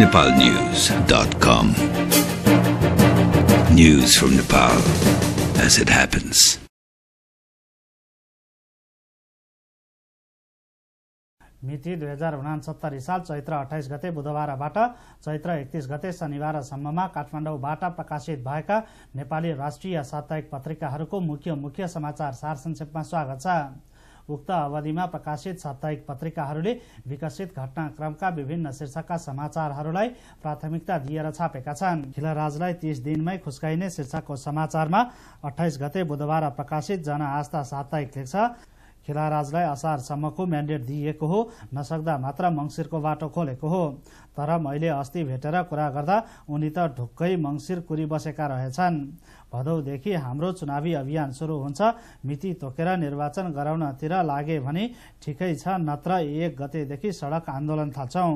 nepalnews.com. News from Nepal as it happens. मिति दुई हजार उनासत्तरी साल चैत्र अठाइस गते बुधबारबाट चैत्र एकतिस गते शनिबारसम्ममा काठमाडौँबाट प्रकाशित भएका नेपाली राष्ट्रिय साप्ताहिक पत्रिकाहरूको मुख्य मुख्य समाचार सार संक्षेपमा स्वागत छ उक्त अवधिमा प्रकाशित साप्ताहिक पत्रिकाहरूले विकसित घटनाक्रमका विभिन्न शीर्षकका समाचारहरूलाई प्राथमिकता दिएर छापेका छन् खिलराजलाई तीस दिनमै खुस्काइने शीर्षकको समाचारमा अठाइस गते बुधबार प्रकाशित जनआस्था साप्ताहिक लेख्छ खिलाराजलाई असारसम्मको म्यान्डेट दिइएको हो नसक्दा मात्र मङ्सिरको बाटो खोलेको हो तर मैले अस्ति भेटेर कुरा गर्दा उनी त ढुक्कै मङ्सिर कुरी बसेका रहेछन् भदौदेखि हाम्रो चुनावी अभियान सुरु हुन्छ मिति तोकेर निर्वाचन गराउनतिर लागे भने ठिकै छ नत्र एक गतेदेखि सडक आन्दोलन थाल्छौँ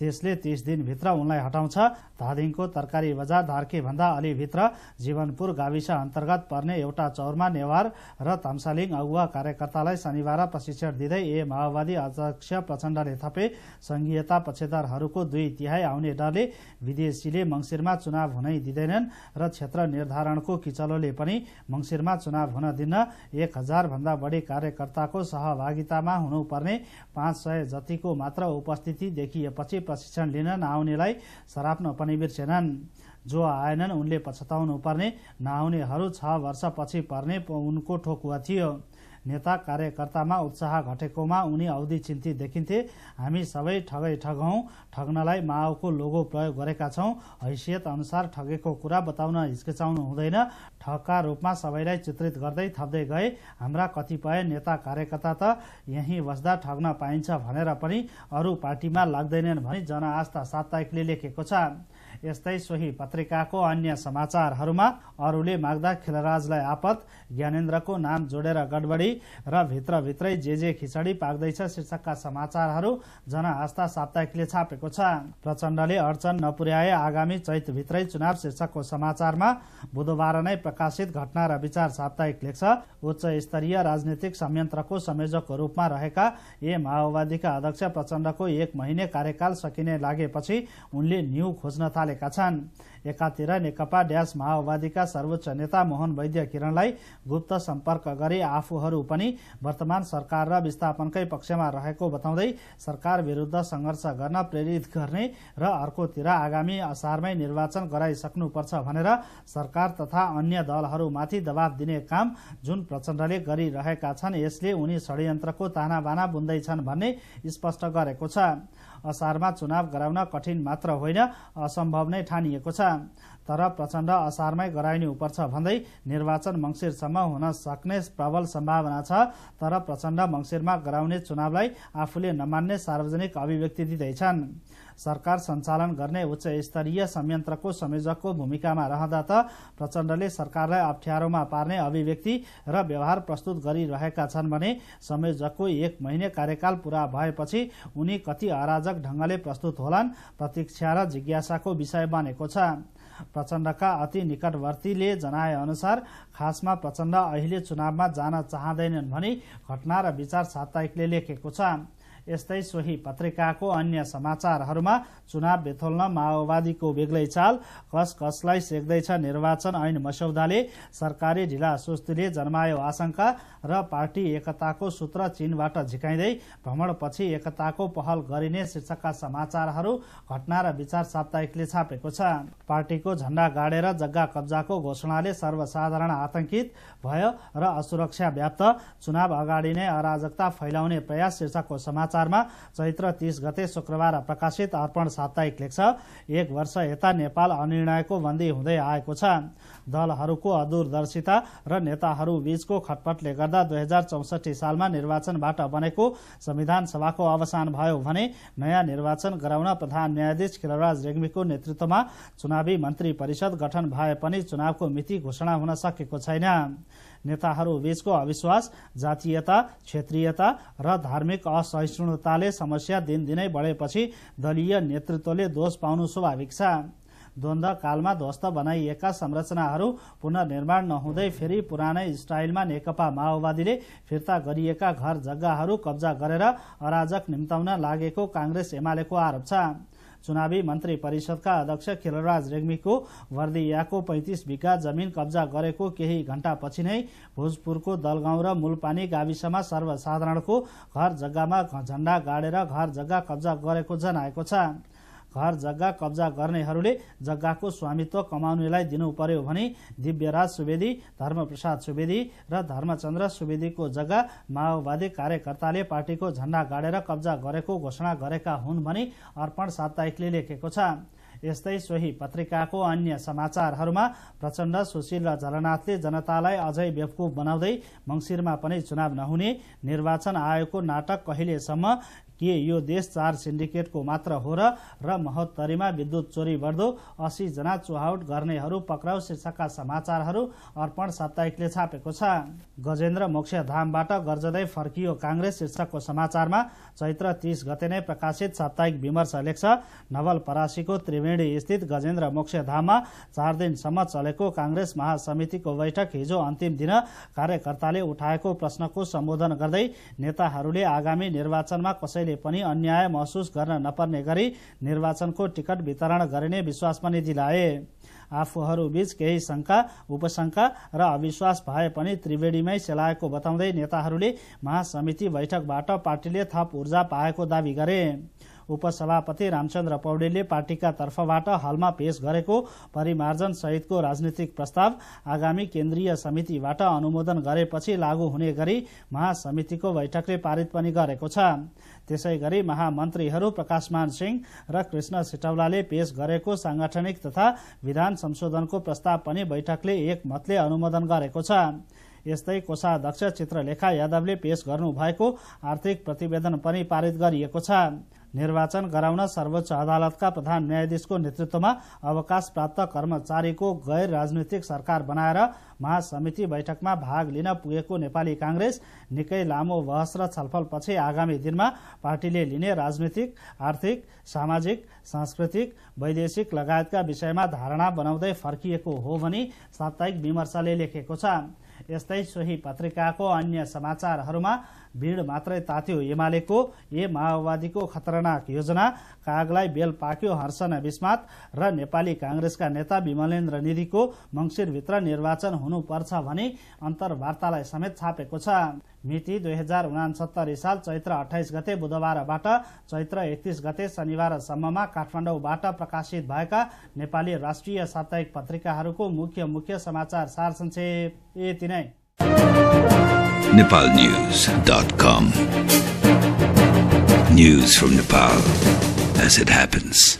त्यसले तीस दिनभित्र उनलाई हटाउँछ धादिङको तरकारी बजार धार्केभन्दा अलिभित्र जीवनपुर गाविस अन्तर्गत पर्ने एउटा चौरमा नेवार र तम्सालिङ अगुवा कार्यकर्तालाई शनिबार प्रशिक्षण दिँदै ए माओवादी अध्यक्ष प्रचण्डले थपे संघीयता पक्षधारहरूको दुई तिहाई आउने डरले विदेशीले मङ्सिरमा चुनाव हुनै दिँदैनन् र क्षेत्र निर्धारणको किचलोले पनि मङ्सिरमा चुनाव हुन दिन एक भन्दा बढी कार्यकर्ताको सहभागितामा हुनुपर्ने पाँच सय जतिको मात्र उपस्थिति देखिएपछि प्रशिक्षण लिन नआउनेलाई सराप्न पनि बिर्सेनन् जो आएनन् उनले पछताउनु पर्ने नआउनेहरू छ वर्षपछि पर्ने उनको ठोकुवा थियो नेता कार्यकर्तामा उत्साह घटेकोमा उनी अवधि चिन्तित देखिन्थे हामी सबै ठगै ठगौं ठग्नलाई माओको लोगो प्रयोग गरेका छौँ हैसियत अनुसार ठगेको कुरा बताउन हिचकिचाउनु हुँदैन ठगका रूपमा सबैलाई चित्रित गर्दै थप्दै गए हाम्रा कतिपय नेता कार्यकर्ता त यहीँ बस्दा ठग्न पाइन्छ भनेर पनि अरू पार्टीमा लाग्दैनन् भनी जनआस्था साप्ताहिकले लेखेको छ यस्तै सोही पत्रिकाको अन्य समाचारहरूमा अरूले माग्दा खिलराजलाई आपत ज्ञानेन्द्रको नाम जोडेर गडबडी र भित्रभित्रै जे जे खिचडी पाक्दैछ शीर्षकका समाचारहरू जनआस्था साप्ताहिकले छापेको छ प्रचण्डले अडचन नपुर्याए आगामी चैतभित्रै चुनाव शीर्षकको समाचारमा बुधबार नै प्रकाशित घटना र विचार साप्ताहिक लेख्छ उच्च स्तरीय राजनीतिक संयन्त्रको संयोजकको रूपमा रहेका ए माओवादीका अध्यक्ष प्रचण्डको एक महिने कार्यकाल सकिने लागेपछि उनले न्यू खोज्न थाले थालेका छन् एकातिर नेकपा ड्यास माओवादीका सर्वोच्च नेता मोहन वैद्य किरणलाई गुप्त सम्पर्क गरे आफूहरू पनि वर्तमान सरकार र विस्थापनकै पक्षमा रहेको बताउँदै सरकार विरूद्ध संघर्ष गर्न प्रेरित गर्ने र अर्कोतिर आगामी असारमै निर्वाचन गराइसक्नुपर्छ भनेर सरकार तथा अन्य दलहरूमाथि दवाब दिने काम जुन प्रचण्डले गरिरहेका छन् यसले उनी षड्यन्त्रको तानाबाना बुन्दैछन् भन्ने स्पष्ट गरेको छ असारमा चुनाव गराउन कठिन मात्र होइन असम्भव नै ठानिएको छ तर प्रचण्ड असारमै गराइनुपर्छ भन्दै निर्वाचन मङ्सिरसम्म हुन सक्ने प्रबल सम्भावना छ तर प्रचण्ड मङ्सिरमा गराउने चुनावलाई आफूले नमान्ने सार्वजनिक अभिव्यक्ति दिँदैछन् सरकार सञ्चालन गर्ने उच्च स्तरीय संयन्त्रको संयोजकको भूमिकामा रहँदा त प्रचण्डले सरकारलाई अप्ठ्यारोमा पार्ने अभिव्यक्ति र व्यवहार प्रस्तुत गरिरहेका छन् भने संयोजकको एक महिने कार्यकाल पूरा भएपछि उनी कति अराजक ढंगले प्रस्तुत होलान् प्रतीक्षा र जिज्ञासाको विषय बनेको छ प्रचण्डका अति निकटवर्तीले जनाए अनुसार खासमा प्रचण्ड अहिले चुनावमा जान चाहँदैनन् भनी घटना र विचार साप्ताहिकले लेखेको छ यस्तै सोही पत्रिकाको अन्य समाचारहरूमा चुनाव बेथोल्न माओवादीको बेग्लै चाल कस कसलाई सेक्दैछ निर्वाचन ऐन मस्यौदाले सरकारी ढिला सुस्तीले जन्मायो आशंका र पार्टी एकताको सूत्र चीनबाट झिकाइँदै भ्रमणपछि एकताको पहल गरिने शीर्षकका समाचारहरू घटना र विचार साप्ताहिकले छापेको छ पार्टीको झण्डा गाडेर जग्गा कब्जाको घोषणाले सर्वसाधारण आतंकित भयो र असुरक्षा व्याप्त चुनाव अगाडि नै अराजकता फैलाउने प्रयास शीर्षकको समाचार समाचारमा चैत्र तीस गते शुक्रबार प्रकाशित अर्पण साप्ताहिक लेख्छ एक वर्ष यता नेपाल अनिर्णयको बन्दी हुँदै आएको छ दलहरूको अदूरदर्शिता र नेताहरू बीचको खटपटले गर्दा दुई हजार चौसठी सालमा निर्वाचनबाट बनेको संविधान सभाको अवसान भयो भने नयाँ निर्वाचन गराउन प्रधान न्यायाधीश खिलराज रेग्मीको नेतृत्वमा चुनावी मन्त्री परिषद गठन भए पनि चुनावको मिति घोषणा हुन सकेको छैन नेताहरूबीचको अविश्वास जातीयता क्षेत्रीयता र धार्मिक असहिष्णुताले समस्या दिनदिनै बढेपछि दलीय नेतृत्वले दोष पाउनु स्वाभाविक छ द्वन्द्वकालमा ध्वस्त बनाइएका संरचनाहरू पुनर्निर्माण नहुँदै फेरि पुरानै स्टाइलमा नेकपा माओवादीले फिर्ता गरिएका घर जग्गाहरू कब्जा गरेर अराजक निम्ताउन लागेको काङ्ग्रेस एमालेको आरोप छ चुनावी मन्त्री परिषदका अध्यक्ष खेलराज रेग्मीको वर्दियाको पैंतिस बिघा जमिन कब्जा गरेको केही घण्टापछि नै भोजपुरको दलगाउँ र मूलपानी गाविसमा सर्वसाधारणको घर जग्गामा झण्डा गाडेर घर जग्गा कब्जा गरेको जनाएको छ घर जग्गा कब्जा गर्नेहरूले जग्गाको स्वामित्व कमाउनेलाई दिनु पर्यो भने दिव्यराज सुवेदी धर्मप्रसाद सुवेदी र धर्मचन्द्र सुवेदीको जग्गा माओवादी कार्यकर्ताले पार्टीको झण्डा गाडेर कब्जा गरेको घोषणा गरेका हुन् भनी अर्पण साप्ताहिकले लेखेको छ यस्तै सोही पत्रिकाको अन्य समाचारहरूमा प्रचण्ड सुशील र जलनाथले जनतालाई अझै बेवकुफ बनाउँदै मङ्सिरमा पनि चुनाव नहुने निर्वाचन आयोगको नाटक कहिलेसम्म के यो देश चार सिन्डिकेटको मात्र हो र र महोत्तरीमा विद्युत चोरी बढ्दो जना चुहावट गर्नेहरू पक्राउ शीर्षकका समाचारहरू अर्पण साप्ताहिकले छापेको छ गजेन्द्र मोक्ष धामबाट गर्जदै फर्कियो काङ्ग्रेस शीर्षकको समाचारमा चैत्र तीस गते नै प्रकाशित साप्ताहिक विमर्श लेख्छ नवलपरासीको त्रिवेणी स्थित गजेन्द्र मोक्ष धाममा चार दिनसम्म चलेको काङ्ग्रेस महासमितिको बैठक हिजो अन्तिम दिन कार्यकर्ताले उठाएको प्रश्नको सम्बोधन गर्दै नेताहरूले आगामी निर्वाचनमा कसैले पनि अन्याय महसुस गर्न नपर्ने गरी निर्वाचनको टिकट वितरण गरिने विश्वास पनि दिलाए आफूहरूबीच केही शंका उपशंका र अविश्वास भए पनि त्रिवेणीमै सेलाएको बताउँदै नेताहरूले महासमिति बैठकबाट पार्टीले थप ऊर्जा पाएको दावी गरे उपसभापति रामचन्द्र पौडेलले पार्टीका तर्फबाट हालमा पेश गरेको परिमार्जन सहितको राजनीतिक प्रस्ताव आगामी केन्द्रीय समितिबाट अनुमोदन गरेपछि लागू हुने गरी महासमितिको बैठकले पारित पनि गरेको छ त्यसै गरी महामन्त्रीहरू प्रकाशमान सिंह र कृष्ण सिटौलाले पेश गरेको सांगठनिक तथा विधान संशोधनको प्रस्ताव पनि बैठकले एकमतले अनुमोदन गरेको छ यस्तै कोषाध्यक्ष चित्रलेखा यादवले पेश गर्नुभएको आर्थिक प्रतिवेदन पनि पारित गरिएको छ निर्वाचन गराउन सर्वोच्च अदालतका प्रधान न्यायाधीशको नेतृत्वमा अवकाश प्राप्त कर्मचारीको गैर राजनीतिक सरकार बनाएर महासमिति बैठकमा भाग लिन पुगेको नेपाली काङ्ग्रेस निकै लामो बहस र छलफलपछि आगामी दिनमा पार्टीले लिने राजनीतिक आर्थिक सामाजिक सांस्कृतिक वैदेशिक लगायतका विषयमा धारणा बनाउँदै फर्किएको हो भनी साप्ताहिक विमर्शले लेखेको छ यस्तै सोही पत्रिकाको अन्य समाचारहरूमा भीड़ मात्रै तात्यो एमालेको ए माओवादीको खतरा खतरनाक योजना कागलाई बेल पाक्यो हर्षन विस्मात र नेपाली काङ्ग्रेसका नेता विमलेन्द्र निधिको मङ्सिरभित्र निर्वाचन हुनुपर्छ भने अन्तर्वार्तालाई समेत छापेको छ मिति दुई हजार उनासत्तरी साल चैत्र अठाइस गते बुधबारबाट चैत्र एकतिस गते शनिबारसम्ममा काठमाडौँबाट प्रकाशित भएका नेपाली राष्ट्रिय साप्ताहिक पत्रिकाहरूको मुख्य मुख्य समाचार सार संक्षेप यति नै Nepal news from Nepal as it happens.